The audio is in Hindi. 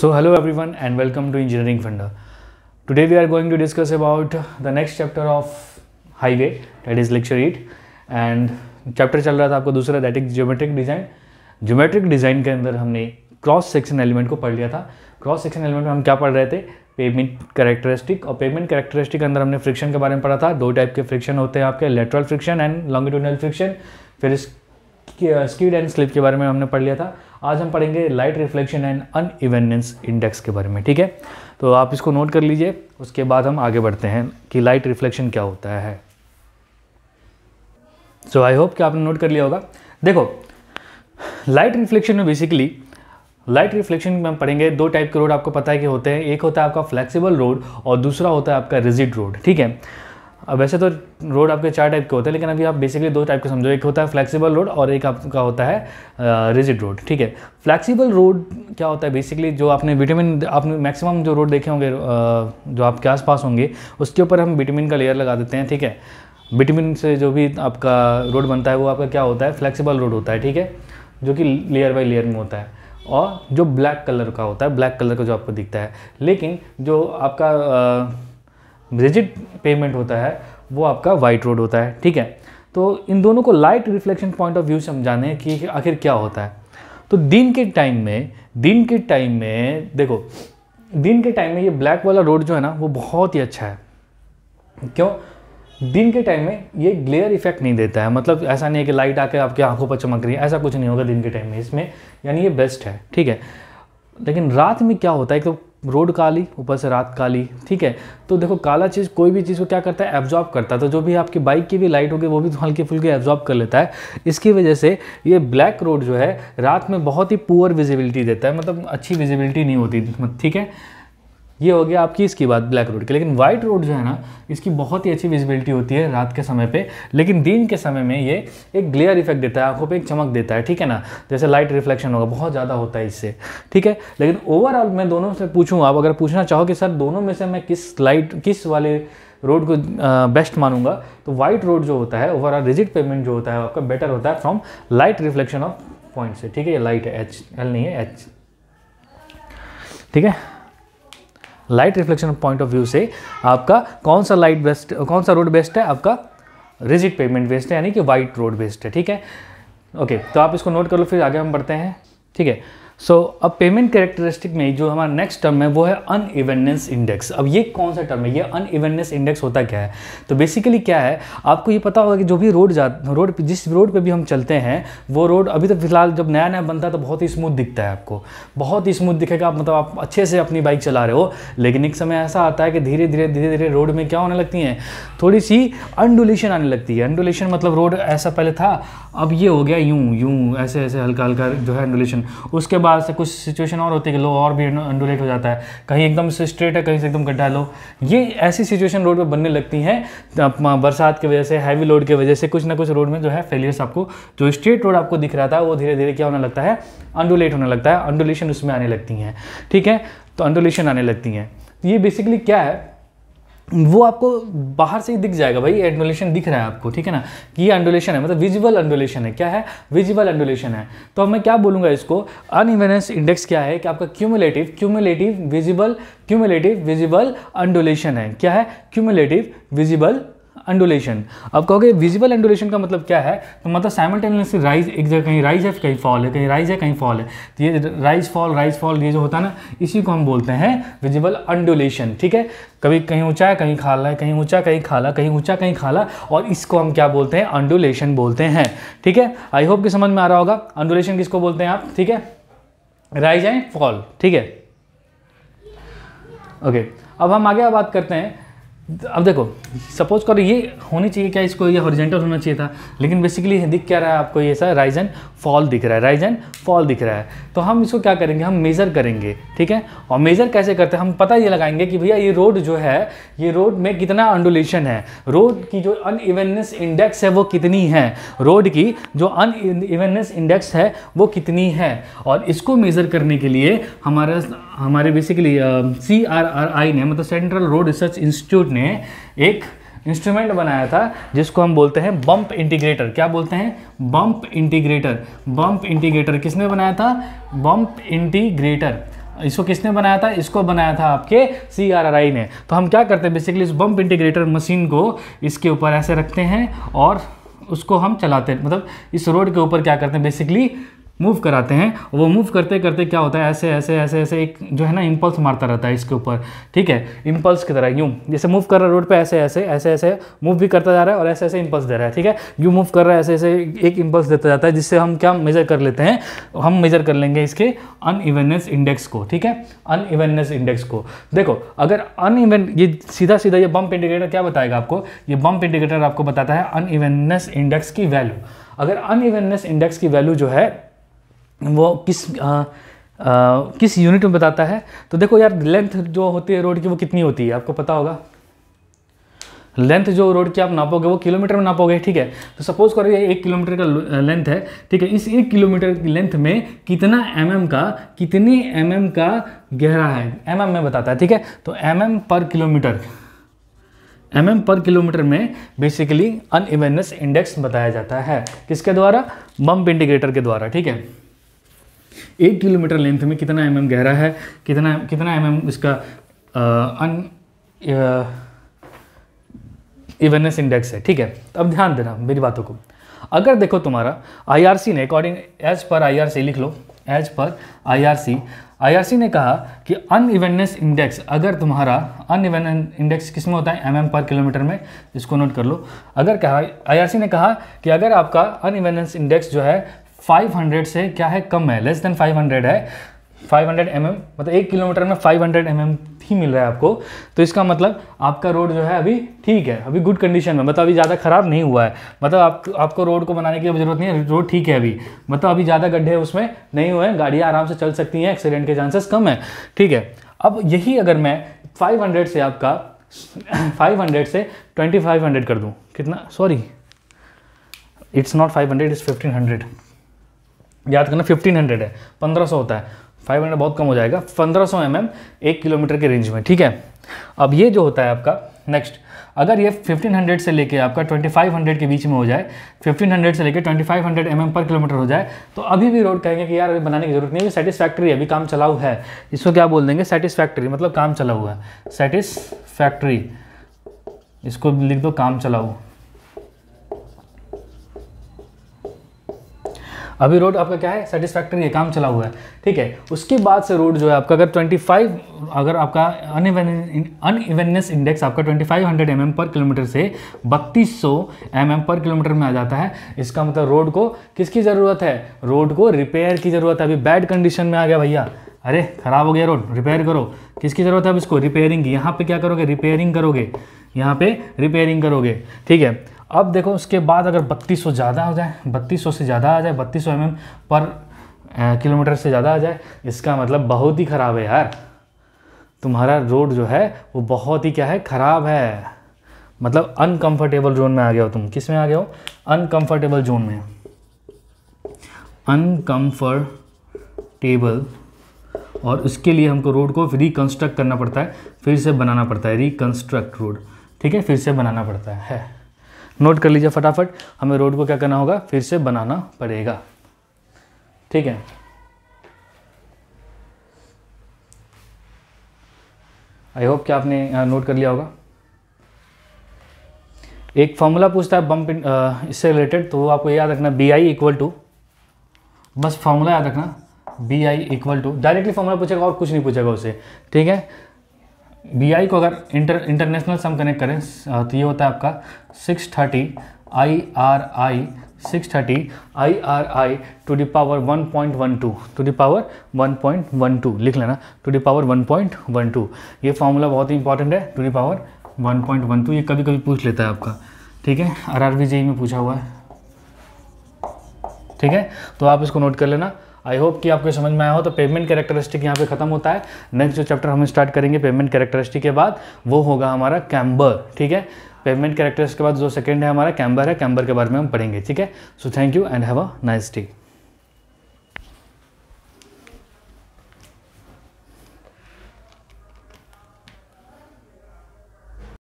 so hello everyone and welcome to engineering Funda today we are going to discuss about the next chapter of highway that is lecture 8 and chapter चल रहा था आपको दूसरा that is geometric design geometric design के अंदर हमने क्रॉस सेक्शन एलिमेंट को पढ़ लिया था क्रॉस सेक्शन एलिमेंट में हम क्या पढ़ रहे थे पेमेंट कैरेक्टरिस्टिक और पेमेंट कैरेक्टरिस्टिक के अंदर हमने फ्रिक्शन के बारे में पढ़ा था दो टाइप के फ्रिक्शन होते हैं आपके lateral friction and longitudinal friction फिर स्कीड एंड स्लिप के बारे में हमने पढ़ लिया था आज हम पढ़ेंगे light reflection and unevenness index के बारे में ठीक है तो आप इसको नोट कर लीजिए उसके बाद हम आगे बढ़ते हैं कि लाइट रिफ्लेक्शन क्या होता है सो आई होप कि आपने नोट कर लिया होगा देखो लाइट रिफ्लेक्शन में बेसिकली लाइट रिफ्लेक्शन में हम पढ़ेंगे दो टाइप के रोड आपको पता है कि होते हैं एक होता है आपका फ्लेक्सिबल रोड और दूसरा होता है आपका रिजिड रोड ठीक है अब वैसे तो रोड आपके चार टाइप के होते हैं लेकिन अभी आप बेसिकली दो टाइप के समझो एक होता है फ्लेक्सिबल रोड और एक आपका होता है रिजिड रोड ठीक है फ्लेक्सिबल रोड क्या होता है बेसिकली जो आपने विटामिन आपने मैक्सिमम जो रोड देखे होंगे जो आपके आसपास होंगे उसके ऊपर हम विटामिन का लेयर लगा देते हैं ठीक है विटामिन से जो भी आपका रोड बनता है वो आपका क्या होता है फ्लेक्सिबल रोड होता है ठीक है जो कि लेयर बाई लेयर में होता है और जो ब्लैक कलर का होता है ब्लैक कलर का जो आपको दिखता है लेकिन जो आपका रिजिड पेमेंट होता है वो आपका वाइट रोड होता है ठीक है तो इन दोनों को light reflection point of view से हम जाने कि आखिर क्या होता है तो दिन के टाइम में दिन के टाइम में देखो दिन के टाइम में ये ब्लैक वाला रोड जो है ना वो बहुत ही अच्छा है क्यों दिन के टाइम में ये ग्लेयर इफेक्ट नहीं देता है मतलब ऐसा नहीं है कि लाइट आके आपकी आंखों पर चमक रही है ऐसा कुछ नहीं होगा दिन के टाइम में इसमें यानी ये बेस्ट है ठीक है लेकिन रात में क्या होता है तो रोड काली ऊपर से रात काली ठीक है तो देखो काला चीज़ कोई भी चीज़ को क्या करता है एब्जॉर्ब करता है तो जो भी आपकी बाइक की भी लाइट होगी वो भी तो हल्के फुल्के एब्जॉर्ब कर लेता है इसकी वजह से ये ब्लैक रोड जो है रात में बहुत ही पुअर विजिबिलिटी देता है मतलब अच्छी विजिबिलिटी नहीं होती मतलब, ठीक है ये हो गया आपकी इसकी बात ब्लैक रोड की लेकिन वाइट रोड जो है ना इसकी बहुत ही अच्छी विजिबिलिटी होती है रात के समय पे लेकिन दिन के समय में ये एक ग्लेयर इफेक्ट देता है आंखों पे एक चमक देता है ठीक है ना जैसे लाइट रिफ्लेक्शन होगा बहुत ज़्यादा होता है इससे ठीक है लेकिन ओवरऑल मैं दोनों से पूछूँ आप अगर पूछना चाहो कि सर दोनों में से मैं किस लाइट किस वाले रोड को बेस्ट मानूंगा तो वाइट रोड जो होता है ओवरऑल रिजिट पेमेंट जो होता है आपका बेटर होता है from light reflection of point से ठीक है ये लाइट है एच एल नहीं है एच ठीक है light reflection point of view से आपका कौन सा लाइट बेस्ट कौन सा रोड बेस्ट है आपका रिजिट पेमेंट बेस्ट है यानी कि वाइट रोड बेस्ट है ठीक है ओके तो आप इसको नोट कर लो फिर आगे हम बढ़ते हैं ठीक है सो so, अब पेमेंट कैरेक्टरिस्टिक में जो हमारा नेक्स्ट टर्म है वो है अन इवेंडेंस इंडेक्स अब ये कौन सा टर्म है ये अन इवेंडेंस इंडेक्स होता क्या है तो बेसिकली क्या है आपको ये पता होगा कि जो भी रोड जा रोड जिस रोड पे भी हम चलते हैं वो रोड अभी तो फिलहाल जब नया नया बनता है तो बहुत ही स्मूथ दिखता है आपको बहुत ही स्मूथ दिखेगा आप मतलब आप अच्छे से अपनी बाइक चला रहे हो लेकिन एक समय ऐसा आता है कि धीरे धीरे धीरे धीरे रोड में क्या होने लगती हैं थोड़ी सी अनडुलेशन आने लगती है अनडुलेशन मतलब रोड ऐसा पहले था अब ये हो गया यूँ यूँ ऐसे ऐसे हल्का हल्का जो है अनडुलेशन उसके बाद बार से कुछ सिचुएशन और होती है कि लो और भी अंडुलेट हो जाता है कहीं एकदम से स्ट्रेट है कहीं से एकदम गड्ढा लो ये ऐसी सिचुएशन रोड पर बनने लगती है बरसात की वजह से हैवी लोड की वजह से कुछ ना कुछ रोड में जो है फेलियर्स आपको जो स्ट्रेट रोड आपको दिख रहा था वो धीरे धीरे क्या होने लगता है अंडुलेट होने लगता है अंडुलेशन उसमें आने लगती हैं ठीक है तो अंडुलेशन आने लगती हैं ये बेसिकली क्या है वो आपको बाहर से ही दिख जाएगा भाई एंडोलेशन दिख रहा है आपको ठीक है ना कि ये एंडोलेशन है मतलब विजुअल एंडोलेशन है क्या है विजुअल एंडोलेशन है तो अब मैं क्या बोलूँगा इसको अनइवेनेस इंडेक्स क्या है कि आपका cumulative cumulative visible cumulative visible undulation है क्या है क्यूमुलेटिव विजिबल अंडोलेशन अब कहोगे विजिबल अंडोलेशन का मतलब क्या है तो मतलब साइमल्टेनियसली राइज एक जगह कहीं राइज है कहीं फॉल है कहीं राइज है कहीं फॉल है तो ये राइज फॉल राइज फॉल ये जो होता है ना इसी को हम बोलते हैं विजिबल अंडोलेशन ठीक है कभी कहीं ऊंचा है कहीं खाला है कहीं ऊंचा कहीं खाला कहीं ऊंचा कहीं खाला और इसको हम क्या बोलते हैं अंडोलेशन बोलते हैं ठीक है आई होप कि समझ में आ रहा होगा अंडोलेशन किसको बोलते हैं आप ठीक है राइज एंड फॉल ठीक है ओके अब हम आगे बात करते हैं अब देखो सपोज करो ये होनी चाहिए क्या इसको ये हॉरिजेंटल होना चाहिए था लेकिन बेसिकली दिख क्या रहा है आपको ये सर राइज एंड फॉल दिख रहा है राइज एंड फॉल दिख रहा है तो हम इसको क्या करेंगे हम मेज़र करेंगे ठीक है और मेज़र कैसे करते हैं हम पता ये लगाएंगे कि भैया ये रोड जो है ये रोड में कितना अंडोलेशन है रोड की जो अनइवननेस इंडेक्स है वो कितनी है रोड की जो अनइवननेस इंडेक्स है वो कितनी है और इसको मेज़र करने के लिए हमारा हमारे basically C R R I ने मतलब सेंट्रल रोड रिसर्च इंस्टीट्यूट ने ने एक इंस्ट्रूमेंट बनाया था जिसको हम बोलते हैं बम्प इंटीग्रेटर क्या बोलते हैं बम्प इंटीग्रेटर बम्प इंटीग्रेटर किसने बनाया था बम्प इंटीग्रेटर इसको किसने बनाया था इसको बनाया था आपके सी आर आर आई ने तो हम क्या करते हैं बेसिकली इस बम्प इंटीग्रेटर मशीन को इसके ऊपर ऐसे रखते हैं और उसको हम चलाते हैं मतलब इस रोड के ऊपर क्या करते हैं बेसिकली मूव कराते हैं वो मूव करते करते क्या होता है ऐसे ऐसे ऐसे ऐसे एक जो है ना इम्पल्स मारता रहता है इसके ऊपर ठीक है इम्पल्स की तरह यूँ जैसे मूव कर रहा है रोड पे ऐसे ऐसे ऐसे ऐसे मूव भी करता जा रहा है और ऐसे ऐसे इम्पल्स दे रहा है ठीक है यूँ मूव कर रहा है ऐसे ऐसे एक इम्पल्स देता जाता है जिससे हम क्या मेजर कर लेते हैं हम मेजर कर लेंगे इसके अन इंडेक्स को ठीक है अन इवेननेस इंडेक्स को देखो अगर अन ये सीधा सीधा ये बम्प इंडिकेटर क्या बताएगा आपको ये बम्प इंडिकेटर आपको बताता है अन इवेननेस इंडेक्स की वैल्यू अगर अन इवेननेस इंडेक्स की वैल्यू जो है वो किस आ, आ, किस यूनिट में बताता है तो देखो यार लेंथ जो होती है रोड की वो कितनी होती है आपको पता होगा लेंथ जो रोड की आप नापोगे वो किलोमीटर में नापोगे ठीक है तो सपोज करो ये एक किलोमीटर का लेंथ है ठीक है इस एक किलोमीटर की लेंथ में कितना एम mm का कितनी एम mm का गहरा है एम mm में बताता है ठीक है तो एम mm पर किलोमीटर एम एम पर किलोमीटर में बेसिकली अनइवननेस इंडेक्स बताया जाता है किसके द्वारा बम्प इंडिकेटर के द्वारा ठीक है एक किलोमीटर लेंथ में कितना एम mm गहरा है कितना कितना एमएम mm इसका अन इवननेस इंडेक्स है ठीक है अब ध्यान देना मेरी बातों को अगर देखो तुम्हारा आईआरसी ने अकॉर्डिंग एज पर आईआरसी लिख लो एज पर आईआरसी आईआरसी ने कहा कि अन इवेंटनेस इंडेक्स अगर तुम्हारा अन इवेंट इंडेक्स किस में होता है एमएम पर किलोमीटर में इसको नोट कर लो अगर कहा आईआरसी ने कहा कि अगर आपका अन इवेंटनेस इंडेक्स जो है 500 से क्या है कम है लेस देन 500 है 500 हंड्रेड mm, मतलब एक किलोमीटर में 500 हंड्रेड mm ही मिल रहा है आपको तो इसका मतलब आपका रोड जो है अभी ठीक है अभी गुड कंडीशन में मतलब अभी ज़्यादा ख़राब नहीं हुआ है मतलब आप, आपको रोड को बनाने की ज़रूरत नहीं है रोड ठीक है अभी मतलब अभी ज़्यादा गड्ढे उसमें नहीं हुए हैं गाड़ियाँ आराम से चल सकती हैं एक्सीडेंट के चांसेस कम है ठीक है अब यही अगर मैं फाइव से आपका फाइव से ट्वेंटी कर दूँ कितना sorry it's not five hundred it's hundred याद करना फिफ्टीन हंड्रेड है पंद्रह सौ होता है फाइव हंड्रेड बहुत कम हो जाएगा पंद्रह सौ एम एम एक किलोमीटर के रेंज में ठीक है अब ये जो होता है आपका नेक्स्ट अगर ये 1500 से लेके आपका 2500 के बीच में हो जाए 1500 से लेके 2500 हंड्रेड mm पर किलोमीटर हो जाए तो अभी भी रोड कहेंगे कि यार अभी बनाने की जरूरत नहीं है सेटिस्फैक्ट्री अभी काम चलाऊ है इसको क्या बोल देंगे सेटिस्फैक्ट्री मतलब काम चला हुआ है सेटिस्फैक्ट्री इसको लिख दो काम चलाऊ अभी रोड आपका क्या है सेटिस्फैक्ट्री है काम चला हुआ है ठीक है उसके बाद से रोड जो है आपका अगर 25 अगर आपका अनइवननेस इंडेक्स आपका 2500 फाइव mm पर किलोमीटर से 3200 mm पर किलोमीटर में आ जाता है इसका मतलब रोड को किसकी ज़रूरत है रोड को रिपेयर की ज़रूरत है अभी बैड कंडीशन में आ गया भैया अरे ख़राब हो गया रोड रिपेयर करो किसकी ज़रूरत है अब इसको रिपेयरिंग की यहाँ पे क्या करोगे रिपेयरिंग करोगे यहाँ पे रिपेयरिंग करोगे ठीक है अब देखो उसके बाद अगर बत्तीस सौ ज़्यादा हो जाए बत्तीस सौ से ज़्यादा आ जाए बत्तीस सौ एम mm पर किलोमीटर से ज़्यादा आ जाए इसका मतलब बहुत ही ख़राब है यार तुम्हारा रोड जो है वो बहुत ही क्या है ख़राब है मतलब अनकंफर्टेबल जोन में आ गया हो तुम किस में आ गए हो अनकंफर्टेबल जोन में अनकंफर्टेबल और उसके लिए हमको रोड को रिकन्स्ट्रक्ट करना पड़ता है फिर से बनाना पड़ता है रिकन्स्ट्रक्ट रोड ठीक है फिर से बनाना पड़ता है नोट कर लीजिए फटाफट हमें रोड को क्या करना होगा फिर से बनाना पड़ेगा ठीक है आई होप कि आपने नोट कर लिया होगा एक फॉर्मूला पूछता है बम्प इससे रिलेटेड तो वो आपको याद रखना बी आई इक्वल टू बस फॉर्मूला याद रखना B I equal to directly formula पूछेगा और कुछ नहीं पूछेगा उसे ठीक है बी आई को अगर इंटर इंटरनेशनल सम कनेक्ट करें तो ये होता है आपका six thirty I R I six thirty I R I two D power one point one two two D power one point one two लिख लेना two D power one point one two ये फॉर्मूला बहुत ही इंपॉर्टेंट है two D power one point one two ये कभी कभी पूछ लेता है आपका ठीक है आर आर e में पूछा हुआ है ठीक है तो आप इसको नोट कर लेना आई होप कि आपको समझ में आया हो तो पेमेंट कैरेक्टरिस्टिक यहाँ पे खत्म होता है नेक्स्ट जो चैप्टर हम स्टार्ट करेंगे पेमेंट कैरेक्टरिस्टिक के बाद वो होगा हमारा कैम्बर ठीक है पेमेंट कैरेक्टरिस्टिक के बाद जो सेकंड है हमारा कैम्बर है कैम्बर के बारे में हम पढ़ेंगे ठीक है so thank you and have a nice day